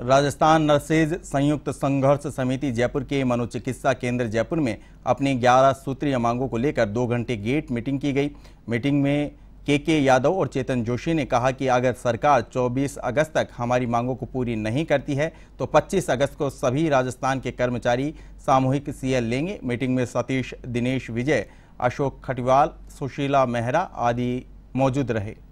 Rajasthan nurses संयुक्त संघर्ष समिति जयपुर के मनोचिकित्सा केंद्र जयपुर में अपनी 11 सूत्रीय मांगों को लेकर दो घंटे गेट मीटिंग की गई मीटिंग में के के यादव और चेतन जोशी ने कहा कि अगर सरकार 24 अगस्त तक हमारी मांगों को पूरी नहीं करती है तो 25 अगस्त को सभी राजस्थान के कर्मचारी सामूहिक सीएल लेंगे मीटिंग में सतीश दिनेश विजय अशोक खटिवाल सुशीला मेहरा आदि मौजूद रहे